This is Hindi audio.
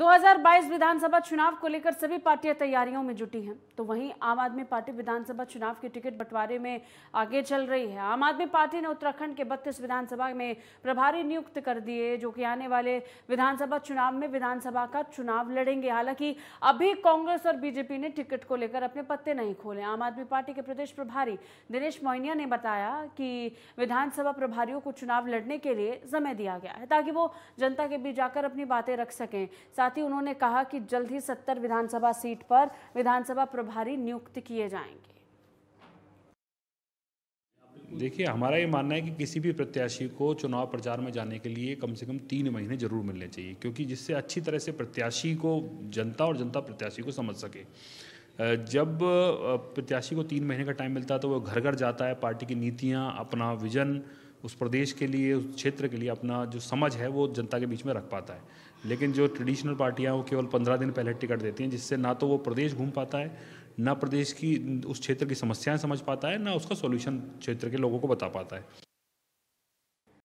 2022 विधानसभा चुनाव को लेकर सभी पार्टियां तैयारियों में जुटी हैं तो वहीं आम आदमी पार्टी विधानसभा चुनाव के टिकट बंटवारे में आगे चल रही है आम आदमी पार्टी ने उत्तराखंड के 32 विधानसभा में प्रभारी नियुक्त कर दिए जो कि आने वाले विधानसभा चुनाव में विधानसभा का चुनाव लड़ेंगे हालांकि अभी कांग्रेस और बीजेपी ने टिकट को लेकर अपने पत्ते नहीं खोले आम आदमी पार्टी के प्रदेश प्रभारी दिनेश मोइनिया ने बताया कि विधानसभा प्रभारियों को चुनाव लड़ने के लिए समय दिया गया है ताकि वो जनता के बीच जाकर अपनी बातें रख सकें साथ ही उन्होंने कहा कि जल्द ही सत्तर विधानसभा सीट पर विधानसभा प्रभारी नियुक्त किए जाएंगे देखिए हमारा ये मानना है कि किसी भी प्रत्याशी को चुनाव प्रचार में जाने के लिए कम से कम तीन महीने जरूर मिलने चाहिए क्योंकि जिससे अच्छी तरह से प्रत्याशी को जनता और जनता प्रत्याशी को समझ सके जब प्रत्याशी को तीन महीने का टाइम मिलता है तो वो घर घर जाता है पार्टी की नीतियाँ अपना विजन उस प्रदेश के लिए उस क्षेत्र के लिए अपना जो समझ है वो जनता के बीच में रख पाता है लेकिन जो ट्रेडिशनल पार्टियाँ वो केवल पंद्रह दिन पहले टिकट देती हैं जिससे ना तो वो प्रदेश घूम पाता है ना प्रदेश की उस क्षेत्र की समस्याएं समझ पाता है ना उसका सॉल्यूशन क्षेत्र के लोगों को बता पाता है